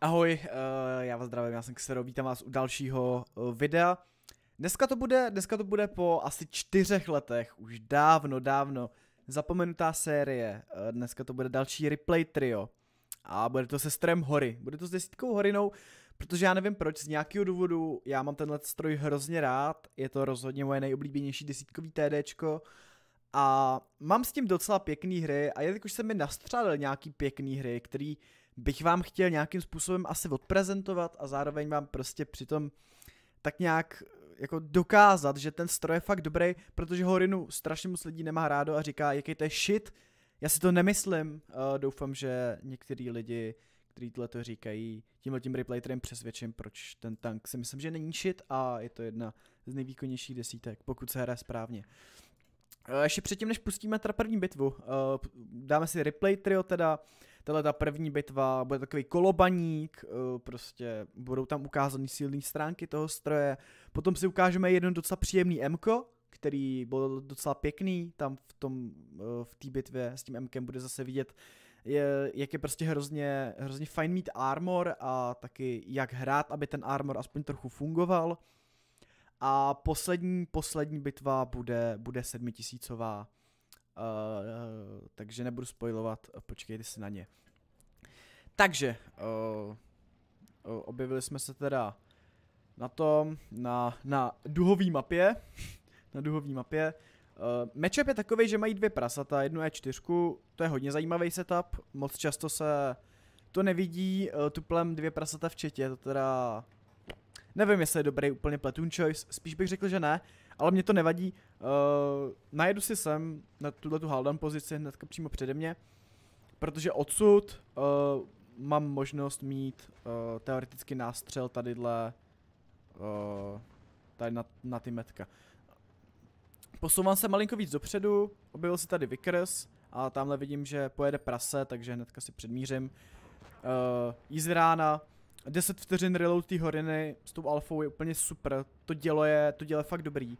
Ahoj, eh, já vás zdravím, já jsem Ksero, vítám vás u dalšího eh, videa. Dneska to bude, dneska to bude po asi čtyřech letech, už dávno, dávno, zapomenutá série. Eh, dneska to bude další replay trio. A bude to se strem hory, bude to s desítkou horinou, protože já nevím proč, z nějakého důvodu, já mám tenhle stroj hrozně rád, je to rozhodně moje nejoblíbenější desítkový TDčko. A mám s tím docela pěkný hry a já už jsem mi nastřádal nějaký pěkný hry, který bych vám chtěl nějakým způsobem asi odprezentovat a zároveň vám prostě přitom tak nějak jako dokázat, že ten stroj je fakt dobrý, protože Horinu strašně moc lidí nemá rádo a říká, jaký to je shit, já si to nemyslím, uh, doufám, že některý lidi, kteří tohle to říkají, tímhle tím replayterem přesvědčím, proč ten tank si myslím, že není shit a je to jedna z nejvýkonnějších desítek, pokud se hraje správně. Uh, ještě předtím, než pustíme teda první bitvu, uh, dáme si replay trio teda, tahle ta první bitva bude takový kolobaník, eh, prostě budou tam ukázány silné stránky toho stroje. Potom si ukážeme jedno docela příjemný Mko, který byl docela pěkný, tam v tom, eh, v té bitvě s tím Mkem bude zase vidět, je, jak je prostě hrozně, hrozně fajn mít armor a taky jak hrát, aby ten armor aspoň trochu fungoval. A poslední, poslední bitva bude, bude sedmitisícová Uh, takže nebudu spojovat, eh, počkejte si na ně. Takže, uh, objevili jsme se teda na tom, na, na duhové mapě, na duhové mapě. Uh, matchup je takový, že mají dvě prasata, jednu je čtyřku, to je hodně zajímavý setup, moc často se to nevidí, uh, tuplem dvě prasata v četě, to teda... Nevím, jestli je dobrý úplně platoon choice, spíš bych řekl, že ne. Uh, ale mě to nevadí. Uh, najedu si sem na tuhle tu Haldan pozici hned přímo přede mě, protože odsud uh, mám možnost mít uh, teoreticky nástřel tadyhle uh, tady na, na ty metka. Posouvám se malinko víc dopředu, objevil se tady Vickers a tamhle vidím, že pojede prase, takže hnedka si předmířím. Uh, jízdy rána, 10 vteřin reload té horiny s tou alfou je úplně super, to dělo je, to dělo je fakt dobrý.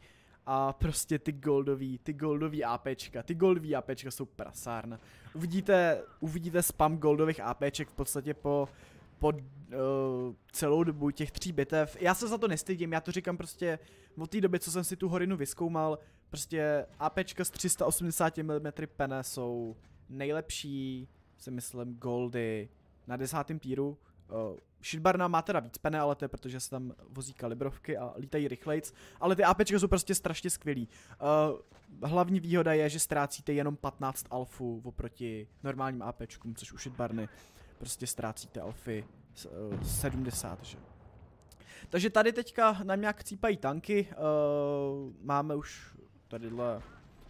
A prostě ty goldový, ty goldový APčka, ty goldový APčka jsou prasárna. Uvidíte, uvidíte spam goldových APček v podstatě po, po uh, celou dobu těch tří bitev. Já se za to nestydím, já to říkám prostě od té doby, co jsem si tu horinu vyskoumal, prostě APčka z 380 mm pene jsou nejlepší, si myslím, goldy na desátém týru. Uh, Shitbarna má teda víc pene, ale to je protože se tam vozí kalibrovky a lítají rychlejc, ale ty APčka jsou prostě strašně skvělý. Uh, hlavní výhoda je, že ztrácíte jenom 15 alfů oproti normálním APčkům, což u Shitbarny prostě ztrácíte alfy uh, eh, 70, že? Takže tady teďka na nějak cípají tanky, uh, máme už tadyhle,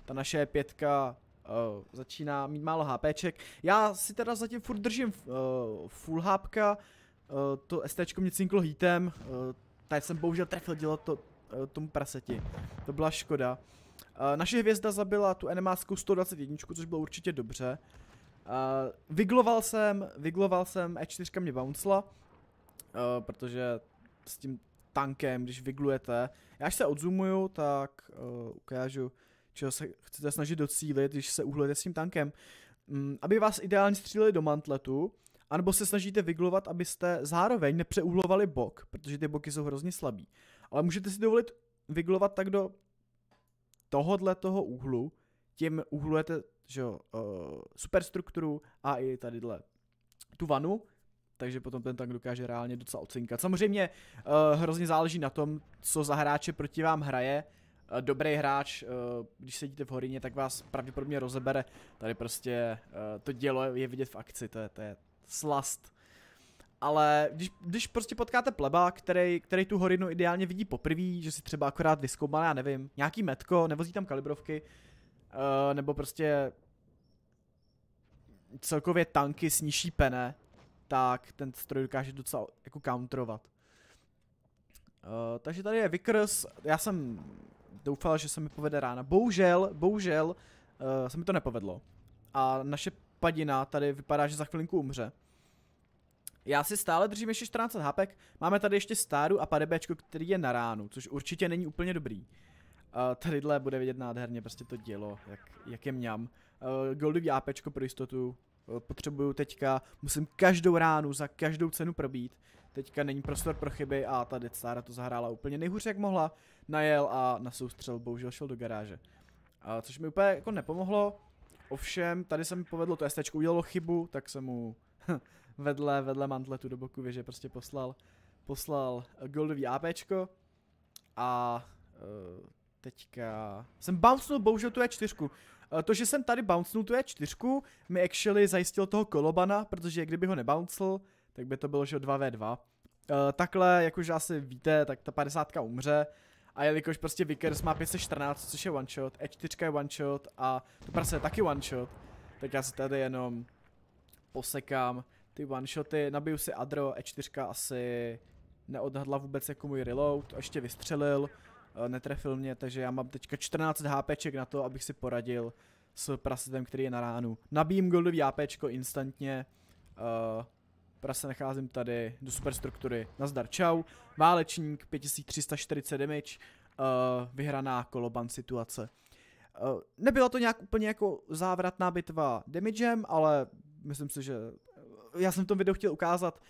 ta naše pětka uh, začíná mít málo HPček. Já si teda zatím furt držím uh, full hápka. uh, to STčko mě cinklo hítem. uh, tady jsem bohužel trefil dělat to, uh, tomu praseti, to byla škoda. Uh, naše hvězda zabila tu enemáskou 121, což bylo určitě dobře. Uh, vigloval jsem, vigloval jsem, E4 mě bouncela, uh, protože s tím tankem, když vyglujete. Já až se odzumuju, tak uh, ukážu čeho se chcete snažit docílit, když se uhlujete s tím tankem, mm, aby vás ideálně stříleli do mantletu, anebo se snažíte vyglovat, abyste zároveň nepřeuhlovali bok, protože ty boky jsou hrozně slabý. Ale můžete si dovolit vyglovat tak do tohodle toho úhlu, tím uhlujete že jo, uh, superstrukturu a i tadyhle tu vanu, takže potom ten tank dokáže reálně docela ocinkat. Samozřejmě uh, hrozně záleží na tom, co za hráče proti vám hraje, Eh, dobrý hráč, eh, když sedíte v horině, tak vás pravděpodobně rozebere. Tady prostě eh, to dělo je vidět v akci, to je, to je slast. Ale když, když prostě potkáte pleba, který, který tu horinu ideálně vidí poprvé, že si třeba akorát vyskoumal, já nevím, nějaký metko, nevozí tam kalibrovky, nebo prostě celkově tanky s nižší pene, tak ten stroj dokáže docela jako counterovat. Uh, takže tady je Vickers, já jsem doufal, že se mi povede rána. Bohužel, bohužel uh, se mi to nepovedlo. A naše padina tady vypadá, že za chvilinku umře. Já si stále držím ještě 14 HP. máme tady ještě stáru a padebečko, který je na ránu, což určitě není úplně dobrý. Uh, tadyhle bude vidět nádherně prostě to dělo, jak, jak je mňam. Uh, eh, goldový APčko pro jistotu uh, potřebuju teďka, musím každou ránu za každou cenu probít, Teďka není prostor pro chyby a ta Dead Star to zahrála úplně nejhůř, jak mohla. Najel a na soustřel bohužel šel do garáže. A což mi úplně jako nepomohlo. Ovšem, tady se mi povedlo, to ST udělalo chybu, tak jsem mu vedle, vedle mantletu do boku věže prostě poslal, poslal goldový APčko. A uh, teďka jsem bouncenul bohužel tu E4. Eh, to, že jsem tady bouncnul tu E4, mi actually zajistil toho kolobana, protože kdyby ho nebouncel, tak by to bylo, že 2v2. Uh, eh, takhle, jak už asi víte, tak ta 50 umře. A jelikož prostě Vickers má 514, což je one shot, E4 je one shot a to prase je taky one shot, tak já si tady jenom posekám ty one shoty, nabiju si Adro, E4 asi neodhadla vůbec jako můj reload, a ještě vystřelil, eh, netrefil mě, takže já mám teďka 14 HPček na to, abych si poradil s prasetem, který je na ránu. Nabijím goldový HPčko instantně, uh, prase se nacházím tady do superstruktury. Nazdar, čau. Válečník, 5340 damage. Uh, vyhraná koloban situace. Uh, nebyla to nějak úplně jako závratná bitva damagem, ale myslím si, že eh, já jsem v tom videu chtěl ukázat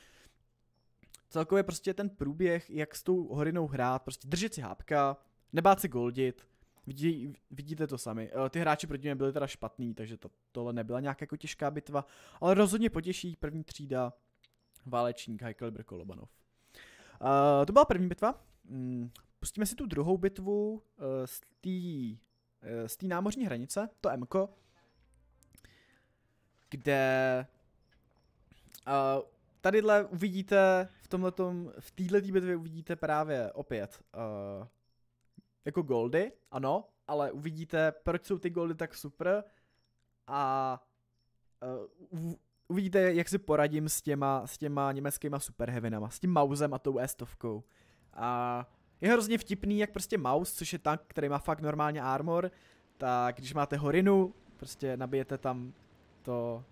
celkově prostě ten průběh, jak s tou horinou hrát, prostě držet si hápka, nebát si goldit, Vidí, vidíte to sami. Ty hráči proti mě byli teda špatný, takže to, tohle nebyla nějak jako těžká bitva, ale rozhodně potěší první třída, válečník Heikelber Kolobanov. Uh, eh, to byla první bitva. Mm, pustíme si tu druhou bitvu uh, z té uh, eh, námořní hranice, to MK, kde uh, tadyhle uvidíte v tomhletom, v této bitvě uvidíte právě opět uh, jako goldy, ano, ale uvidíte, proč jsou ty goldy tak super a uh, uvidíte, jak si poradím s těma, s těma německýma superhevinama, s tím Mausem a tou estovkou. A je hrozně vtipný, jak prostě Maus, což je tank, který má fakt normálně armor, tak když máte horinu, prostě nabijete tam to,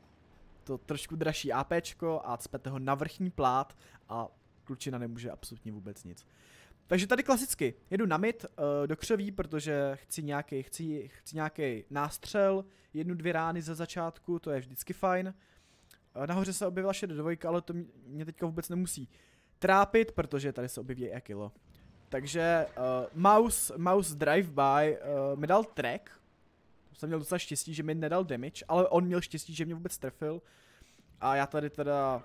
to trošku dražší APčko a cpete ho na vrchní plát a klučina nemůže absolutně vůbec nic. Takže tady klasicky, jedu na mid uh, do křoví, protože chci nějaký, chci, chci nějaký nástřel, jednu, dvě rány ze začátku, to je vždycky fajn. Eh, nahoře se objevila Shadow dvojka, ale to mě teďka vůbec nemusí trápit, protože tady se objeví i Akilo. Takže uh, Mouse, Mouse Drive-by uh, eh, mi dal track. Jsem měl docela štěstí, že mi nedal damage, ale on měl štěstí, že mě vůbec trefil. A já tady teda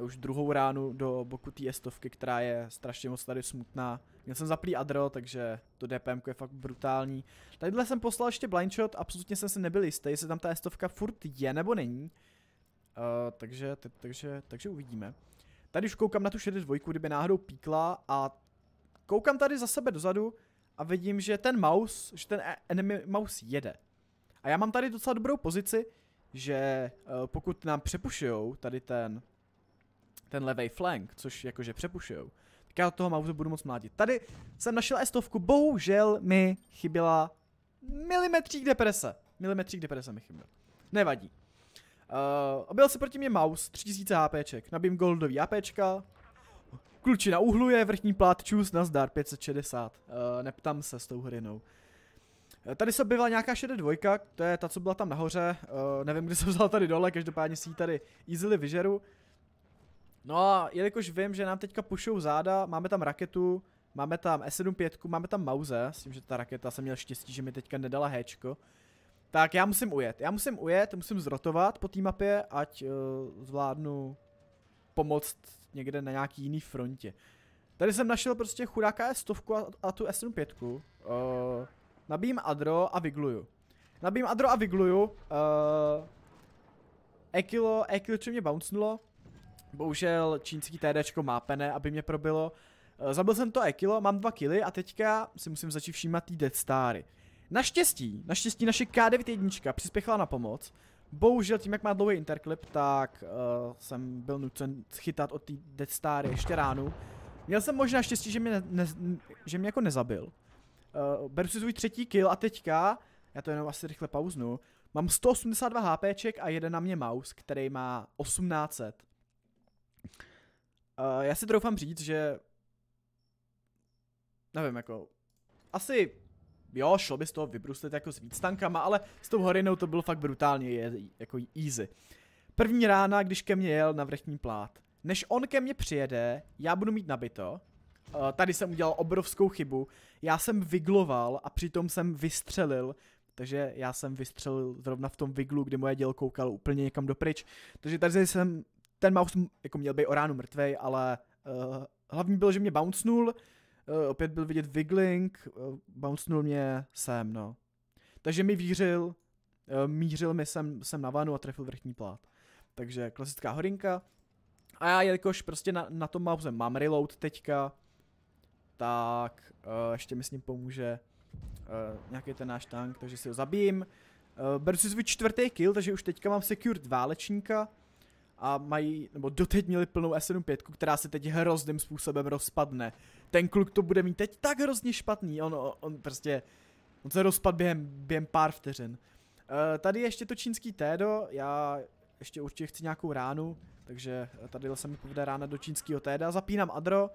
už druhou ránu do boku té stovky, která je strašně moc tady smutná. Měl jsem zaplý adro, takže to DPM je fakt brutální. Tadyhle jsem poslal ještě blindshot, absolutně jsem se nebyl jistý, jestli tam ta stovka furt je nebo není. Eh, takže, takže, takže, takže uvidíme. Tady už koukám na tu šedý dvojku, kdyby náhodou píkla a koukám tady za sebe dozadu a vidím, že ten mouse, že ten e-, enemy mouse jede. A já mám tady docela dobrou pozici, že uh, pokud nám přepušujou tady ten ten levý flank, což jakože přepušujou, tak já toho mouse budu moc mládit. Tady jsem našel estovku, bohužel mi chyběla milimetřík deprese. Milimetřík deprese mi chyběl. Nevadí. Uh, objel se proti mě Maus, 3000 HPček, nabím goldový APčka, kluči na úhlu je, vrchní plát, čus, nazdar, 560, uh, eh, neptám se s tou hrynou. Eh, tady se objevila nějaká šedé dvojka, to je ta, co byla tam nahoře, uh, nevím, kde se vzal tady dole, každopádně si ji tady easily vyžeru. No a jelikož vím, že nám teďka pušou záda, máme tam raketu, máme tam s 75 máme tam Mauze, s tím, že ta raketa jsem měl štěstí, že mi teďka nedala Hčko. Uh, tak já musím ujet, já musím ujet, musím zrotovat po té mapě, ať uh, zvládnu pomoct někde na nějaký jiný frontě. Tady jsem našel prostě chudáka S100 a, a tu S5. Uh, eh, nabím Adro a vygluju. Nabím Adro a vygluju. Uh, eh, Ekilo, Ekilo, co mě bouncnulo. Bohužel čínský TDčko má pené, aby mě probilo. Uh, zabil jsem to Ekilo, mám dva kily a teďka si musím začít všímat ty dead Stary. Naštěstí, naštěstí naše K91 přispěchala na pomoc. Bohužel tím, jak má dlouhý interklip, tak uh, jsem byl nucen chytat od té Dead Star ještě ránu. Měl jsem možná štěstí, že mě, ne, ne, že mě jako nezabil. Uh, beru si svůj třetí kill a teďka, já to jenom asi rychle pauznu, mám 182 HPček a jeden na mě mouse, který má 1800. Uh, eh, já si troufám říct, že nevím, jako asi jo, šlo by z toho vybruslit jako s víc tankama, ale s tou horinou to bylo fakt brutálně je, jako easy. První rána, když ke mně jel na vrchní plát. Než on ke mně přijede, já budu mít nabito. Eh, tady jsem udělal obrovskou chybu. Já jsem vygloval a přitom jsem vystřelil takže já jsem vystřelil zrovna v tom viglu, kdy moje dělo koukalo úplně někam dopryč. Takže tady jsem, ten mouse jako měl být o ránu mrtvej, ale uh, hlavní bylo, že mě bouncnul, Eh, opět byl vidět Wiggling, eh, bouncnul mě sem, no. Takže mi vířil, eh, mířil mi sem, sem na vanu a trefil vrchní plát. Takže klasická hodinka. A já, jelikož prostě na, na tom mouse mám reload teďka, tak uh, ještě mi s ním pomůže uh, nějaký ten náš tank, takže si ho zabijím. Uh, beru si svůj čtvrtý kill, takže už teďka mám secured válečníka a mají, nebo doteď měli plnou S75, která se teď hrozným způsobem rozpadne. Ten kluk to bude mít teď tak hrozně špatný, on, on, on prostě, on se rozpad během, během pár vteřin. E, tady ještě to čínský tédo, já ještě určitě chci nějakou ránu, takže eh, tady se mi povede rána do čínského téda, zapínám adro,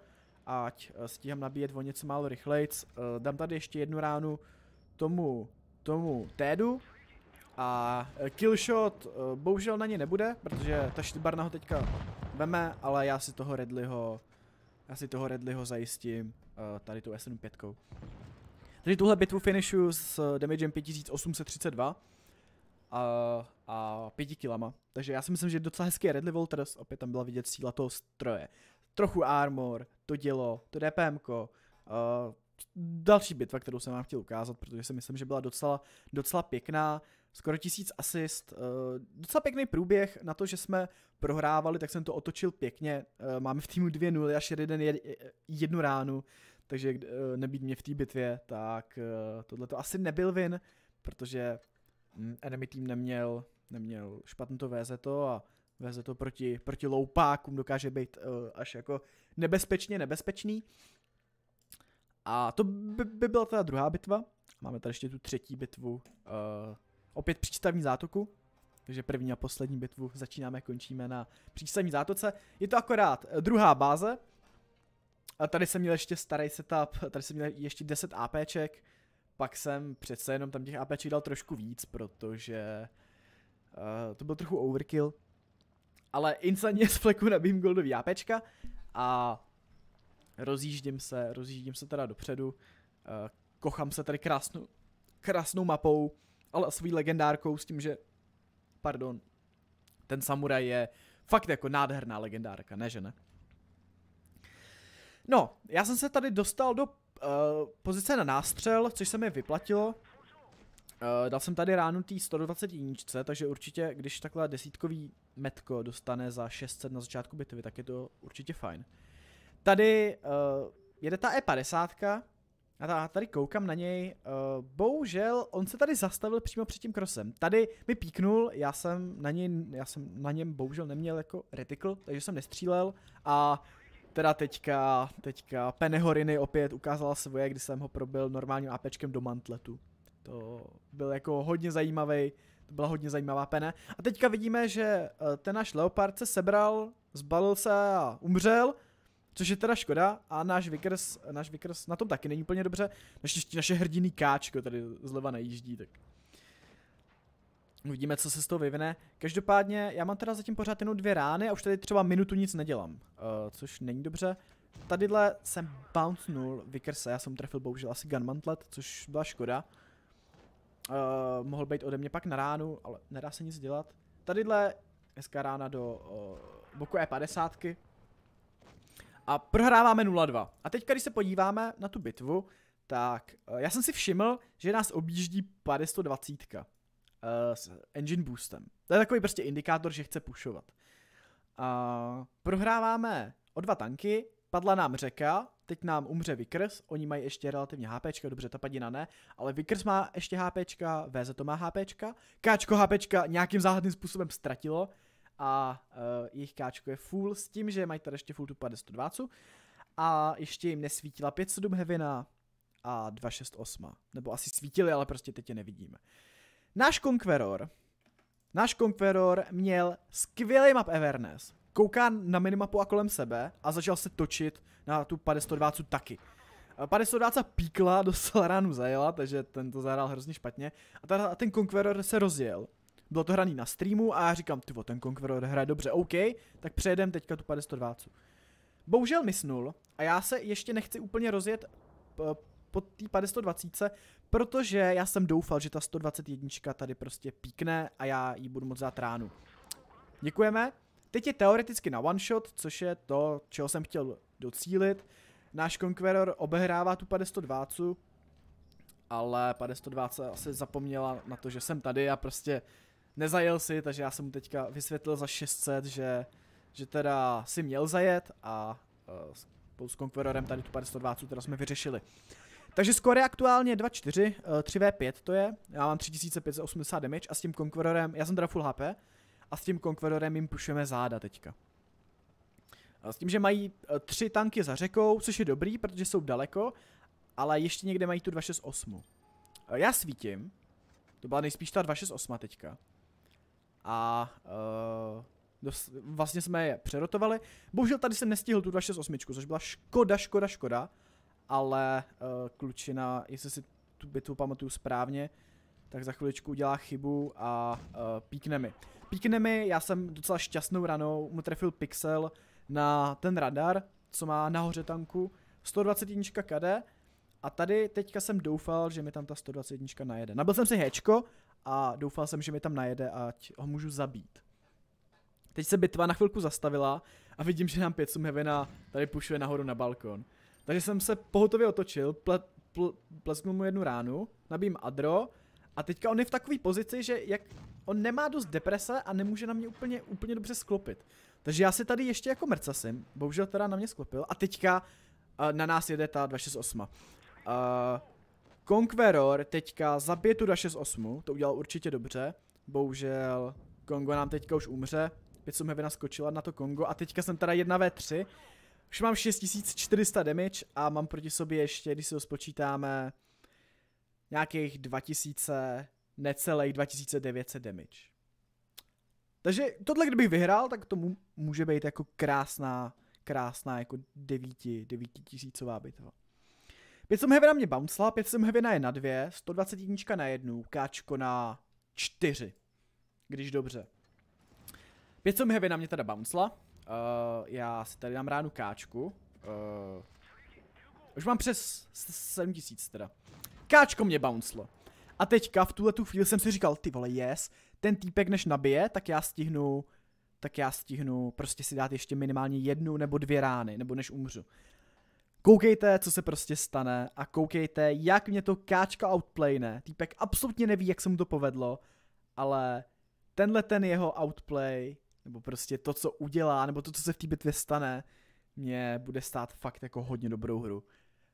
ať eh, stíhám nabíjet o něco málo rychlejc. E, dám tady ještě jednu ránu tomu, tomu tédu, a killshot eh, bohužel na ně nebude, protože ta Štibarna ho teďka veme, ale já si toho Redliho, já si toho Redliho zajistím eh, tady tu S75. Takže tuhle bitvu finishu s eh, damagem 5832 a, a 5 kilama. Takže já si myslím, že docela hezký Redly Volters, opět tam byla vidět síla toho stroje. Trochu armor, to dělo, to DPMko, další bitva, kterou jsem vám chtěl ukázat, protože si myslím, že byla docela, docela pěkná skoro tisíc asist, eh, docela pěkný průběh na to, že jsme prohrávali, tak jsem to otočil pěkně, eh, máme v týmu dvě nuly až jeden, jednu ránu, takže eh, nebýt mě v té bitvě, tak tohle to asi nebyl vin, protože hm, enemy tým neměl, neměl špatné to VZ to a VZ to proti, proti loupákům dokáže být až jako nebezpečně nebezpečný. A to by, by byla teda druhá bitva. Máme tady ještě tu třetí bitvu uh, opět přístavní zátoku. Takže první a poslední bitvu začínáme, končíme na přístavní zátoce. Je to akorát eh, druhá báze. A tady jsem měl ještě starý setup, tady jsem měl ještě 10 APček. Pak jsem přece jenom tam těch APček dal trošku víc, protože uh, to byl trochu overkill. Ale insaně z fleku nabím goldový APčka a rozjíždím se, rozjíždím se teda dopředu. Uh, kochám se tady krásnou, krásnou mapou ale svý legendárkou s tím, že, pardon, ten samuraj je fakt jako nádherná legendárka, ne že ne? No, já jsem se tady dostal do uh, pozice na nástřel, což se mi vyplatilo. Uh, dal jsem tady ránu tý 120 jiníčce, takže určitě, když takhle desítkový metko dostane za 600 na začátku bitvy, tak je to určitě fajn. Tady uh, jede ta E50, a tady koukám na něj. Uh, bohužel, on se tady zastavil přímo před tím krosem. Tady mi píknul, já jsem na, něj, já jsem na něm bohužel neměl jako retikl, takže jsem nestřílel. A teda teďka, teďka Penehoriny opět ukázala svoje, kdy jsem ho probil normálním APčkem do mantletu. To byl jako hodně zajímavý, to byla hodně zajímavá pene. A teďka vidíme, že eh, ten náš leopard se sebral, zbalil se a umřel Což je teda škoda a náš Vickers, náš Vickers na tom taky není úplně dobře. Naštěstí naše hrdiný káčko tady zleva najíždí, tak uvidíme, co se z toho vyvine. Každopádně já mám teda zatím pořád jenom dvě rány a už tady třeba minutu nic nedělám, uh, což není dobře. Tadyhle jsem bouncenul Vickersa, já jsem trefil bohužel asi gunmantlet, což byla škoda. Uh, mohl být ode mě pak na ránu, ale nedá se nic dělat. Tadyhle hezká rána do uh, boku E50, a prohráváme 0-2. A teď, když se podíváme na tu bitvu, tak eh, já jsem si všiml, že nás objíždí 520 uh, eh, s engine boostem. To je takový prostě indikátor, že chce pušovat. Uh, prohráváme o dva tanky, padla nám řeka, teď nám umře Vickers, oni mají ještě relativně HP, dobře, ta padina ne, ale Vickers má ještě HP, VZ to má HP, Káčko HP nějakým záhadným způsobem ztratilo, a uh, jejich káčko je full s tím, že mají tady ještě full tu 102 a ještě jim nesvítila 57 hevina a 268. Nebo asi svítily, ale prostě teď je nevidíme. Náš Conqueror. Náš Conqueror měl skvělý map Everness. Kouká na minimapu a kolem sebe a začal se točit na tu 102 taky. 50 eh, píkla, dostala ránu zajela, takže ten to zahrál hrozně špatně. A, a ten Conqueror se rozjel bylo to hraný na streamu a já říkám, ty ten Conqueror hraje dobře, OK, tak přejedem teďka tu 502. Bohužel snul a já se ještě nechci úplně rozjet eh, po tý 520, protože já jsem doufal, že ta 121 tady prostě píkne a já jí budu moc dát ránu. Děkujeme. Teď je teoreticky na one shot, což je to, čeho jsem chtěl docílit. Náš Conqueror obehrává tu 520, ale 520 asi zapomněla na to, že jsem tady a prostě nezajel si, takže já jsem mu teďka vysvětlil za 600, že, že teda si měl zajet a e, spolu s Conquerorem tady tu 520 teda jsme vyřešili. Takže skóre aktuálně 2-4, 3v5 e, to je, já mám 3580 damage a s tím Conquerorem, já jsem teda full HP, a s tím Conquerorem jim pušujeme záda teďka. A s tím, že mají e, tři tanky za řekou, což je dobrý, protože jsou daleko, ale ještě někde mají tu 268. Já svítím, to byla nejspíš ta 268 teďka a uh, eh, dost, vlastně jsme je přerotovali. Bohužel tady jsem nestihl tu 268, což byla škoda, škoda, škoda, ale uh, klučina, jestli si tu bitvu pamatuju správně, tak za chviličku udělá chybu a uh, píkne mi. Píkne mi, já jsem docela šťastnou ranou, mu trefil pixel na ten radar, co má nahoře tanku, 121 kade, a tady teďka jsem doufal, že mi tam ta 121 najede. Nabil jsem si hečko, a doufal jsem, že mi tam najede, ať ho můžu zabít. Teď se bitva na chvilku zastavila a vidím, že nám 5 Hevena tady pušuje nahoru na balkon. Takže jsem se pohotově otočil, ple, pl, plesknul mu jednu ránu, nabím Adro a teďka on je v takové pozici, že jak on nemá dost deprese a nemůže na mě úplně, úplně dobře sklopit. Takže já si tady ještě jako mrcasím, bohužel teda na mě sklopil a teďka uh, na nás jede ta 268. Uh, Conqueror teďka zabije tu Dashes 8, to udělal určitě dobře. Bohužel Kongo nám teďka už umře. Pět jsem Heavy naskočila na to Kongo a teďka jsem teda 1 v 3. Už mám 6400 damage a mám proti sobě ještě, když si ho spočítáme, nějakých 2000, necelých 2900 damage. Takže tohle, kdybych vyhrál, tak to může být jako krásná, krásná jako devíti, devítitisícová bitva. Pět jsem heavy na mě bouncela, Pět jsem heavy na je na 120 121 na jednu, káčko na čtyři. Když dobře. Pět jsem heavy na mě teda bouncela. Uh, eh, já si tady dám ránu káčku. Uh, už mám přes 7000 teda. Káčko mě bounclo. A teďka v tuhle tu chvíli jsem si říkal, ty vole, yes, ten týpek než nabije, tak já stihnu, tak já stihnu prostě si dát ještě minimálně jednu nebo dvě rány, nebo než umřu. Koukejte, co se prostě stane a koukejte, jak mě to káčka outplayne. Týpek absolutně neví, jak se mu to povedlo, ale tenhle ten jeho outplay, nebo prostě to, co udělá, nebo to, co se v té bitvě stane, mě bude stát fakt jako hodně dobrou hru.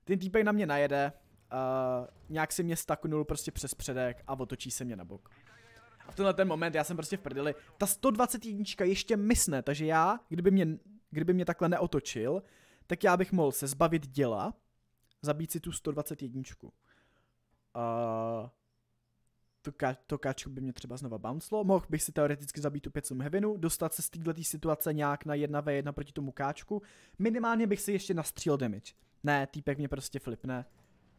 Ten týpek na mě najede, uh, nějak si mě staknul prostě přes předek a otočí se mě na bok. A v tenhle ten moment já jsem prostě v prdeli. Ta 121 ještě mysne, takže já, kdyby mě, kdyby mě takhle neotočil, tak já bych mohl se zbavit děla, zabít si tu 121. A to, ka- to kačku by mě třeba znova bouncelo, mohl bych si teoreticky zabít tu 500 heavenu, dostat se z této situace nějak na 1v1 proti tomu káčku, minimálně bych si ještě nastřílil damage. Ne, týpek mě prostě flipne,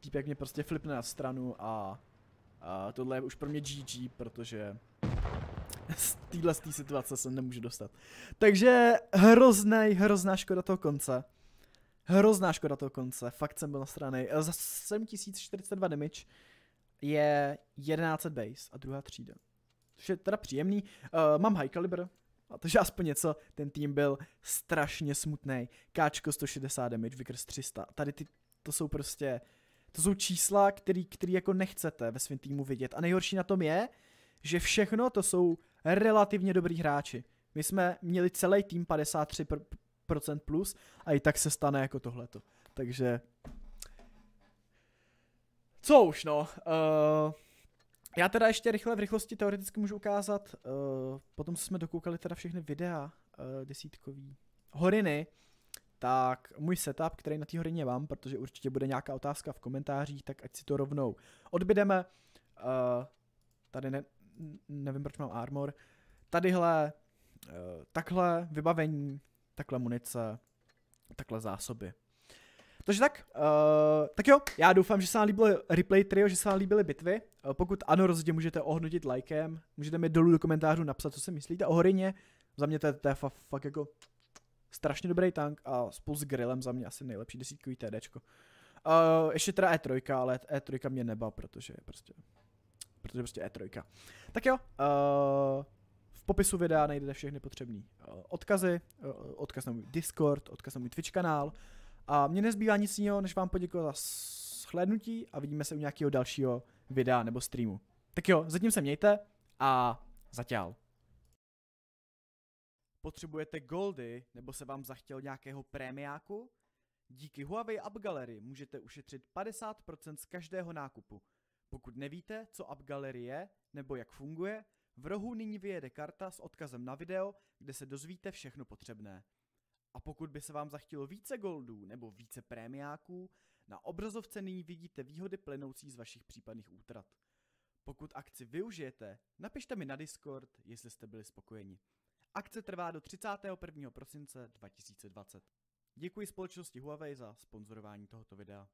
týpek mě prostě flipne na stranu a, a tohle je už pro mě GG, protože z téhle situace se nemůžu dostat. Takže hrozný, hrozná škoda toho konce. Hrozná škoda toho konce, fakt jsem byl straně eh, Za 7042 damage je 11 base a druhá třída. Což je teda příjemný. Uh, mám high caliber, a je aspoň něco, ten tým byl strašně smutný. Káčko 160 damage, Vickers 300. Tady ty, to jsou prostě, to jsou čísla, který, který jako nechcete ve svém týmu vidět. A nejhorší na tom je, že všechno to jsou relativně dobrý hráči. My jsme měli celý tým 53 procent plus a i tak se stane jako tohleto. Takže... Co už, no. Uh, já teda ještě rychle v rychlosti teoreticky můžu ukázat, uh, potom jsme dokoukali teda všechny videa uh, desítkový. Horiny, tak můj setup, který na té horině mám, protože určitě bude nějaká otázka v komentářích, tak ať si to rovnou odbydeme. Uh, tady ne, nevím, proč mám armor. Tadyhle, uh, takhle vybavení, takhle munice, takhle zásoby. Takže tak, uh, tak jo, já doufám, že se vám líbilo replay trio, že se vám líbily bitvy. Uh, pokud ano, rozhodně můžete ohodnotit lajkem, můžete mi dolů do komentářů napsat, co si myslíte o Horině. Za mě to je, to je fakt, fakt jako strašně dobrý tank a spolu s grillem za mě asi nejlepší desítkový TDčko. Uh, eh, ještě teda E3, ale E3 mě neba, protože prostě, protože prostě E3. Tak jo, uh, popisu videa najdete všechny potřebné eh, odkazy, eh, odkaz na můj Discord, odkaz na můj Twitch kanál. A mě nezbývá nic jiného, než vám poděkovat za shlédnutí a vidíme se u nějakého dalšího videa nebo streamu. Tak jo, zatím se mějte a zatěl. Potřebujete goldy nebo se vám zachtěl nějakého prémiáku? Díky Huawei App Gallery můžete ušetřit 50% z každého nákupu. Pokud nevíte, co App Gallery je nebo jak funguje, v rohu nyní vyjede karta s odkazem na video, kde se dozvíte všechno potřebné. A pokud by se vám zachtělo více goldů nebo více prémiáků, na obrazovce nyní vidíte výhody plynoucí z vašich případných útrat. Pokud akci využijete, napište mi na Discord, jestli jste byli spokojeni. Akce trvá do 31. prosince 2020. Děkuji společnosti Huawei za sponzorování tohoto videa.